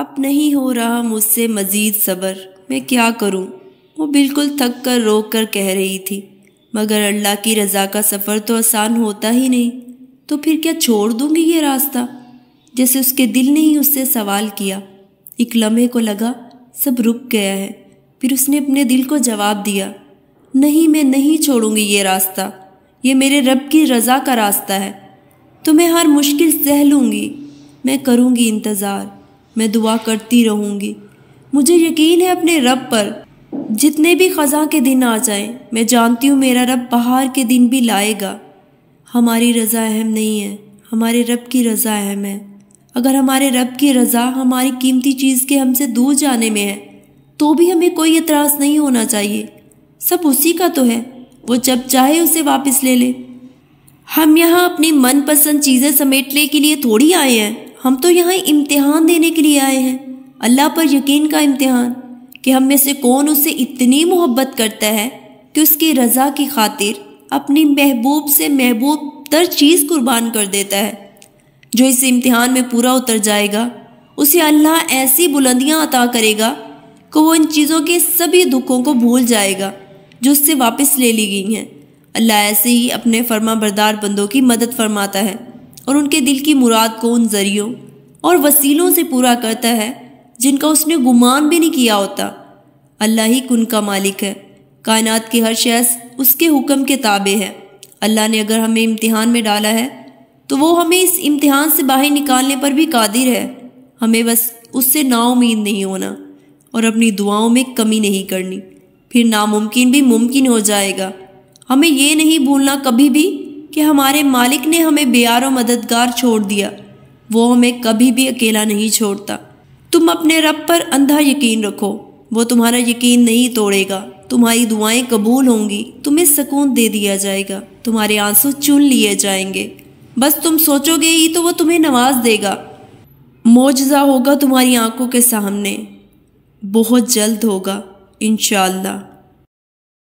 अब नहीं हो रहा मुझसे मज़ीद सब्र मैं क्या करूं? वो बिल्कुल थक कर रो कर कह रही थी मगर अल्लाह की रज़ा का सफ़र तो आसान होता ही नहीं तो फिर क्या छोड़ दूंगी ये रास्ता जैसे उसके दिल ने ही उससे सवाल किया एक लम्हे को लगा सब रुक गया है फिर उसने अपने दिल को जवाब दिया नहीं मैं नहीं छोड़ूंगी ये रास्ता ये मेरे रब की रज़ा का रास्ता है तो मैं हर मुश्किल सह लूँगी मैं करूँगी इंतज़ार मैं दुआ करती रहूँगी मुझे यकीन है अपने रब पर जितने भी ख़ज़ा के दिन आ जाएं मैं जानती हूँ मेरा रब बाहर के दिन भी लाएगा हमारी रज़ा अहम नहीं है हमारे रब की रज़ा अहम है अगर हमारे रब की रज़ा हमारी कीमती चीज़ के हमसे दूर जाने में है तो भी हमें कोई एतराज़ नहीं होना चाहिए सब उसी का तो है वो जब चाहे उसे वापस ले ले हम यहाँ अपनी मनपसंद चीज़ें समेटने के लिए थोड़ी आए हैं हम तो यहाँ इम्तिहान देने के लिए आए हैं अल्लाह पर यकीन का इम्तिहान कि हम में से कौन उससे इतनी मोहब्बत करता है कि उसकी रज़ा की खातिर अपनी महबूब से महबूब तर चीज़ कुर्बान कर देता है जो इस इम्तिहान में पूरा उतर जाएगा उसे अल्लाह ऐसी बुलंदियाँ अता करेगा कि वो इन चीज़ों के सभी दुखों को भूल जाएगा जो उससे वापस ले ली गई हैं अल्लाह ऐसे ही अपने फर्मा बरदार बंदों की मदद फरमाता है और उनके दिल की मुराद को उन जरियों और वसीलों से पूरा करता है जिनका उसने गुमान भी नहीं किया होता अल्लाह ही कुन का मालिक है कायनात की हर शख्स उसके हुक्म के ताबे है अल्लाह ने अगर हमें इम्तिहान में डाला है तो वो हमें इस इम्तिहान से बाहर निकालने पर भी कादिर है हमें बस उससे नाउमीद नहीं होना और अपनी दुआओं में कमी नहीं करनी फिर नामुमकिन भी मुमकिन हो जाएगा हमें ये नहीं भूलना कभी भी कि हमारे मालिक ने हमें बेयार और मददगार छोड़ दिया वो हमें कभी भी अकेला नहीं छोड़ता तुम अपने रब पर अंधा यकीन रखो वो तुम्हारा यकीन नहीं तोड़ेगा तुम्हारी दुआएं कबूल होंगी तुम्हें सुकून दे दिया जाएगा तुम्हारे आंसू चुन लिए जाएंगे बस तुम सोचोगे ही तो वो तुम्हें नवाज देगा मोजा होगा तुम्हारी आंखों के सामने बहुत जल्द होगा इनशाला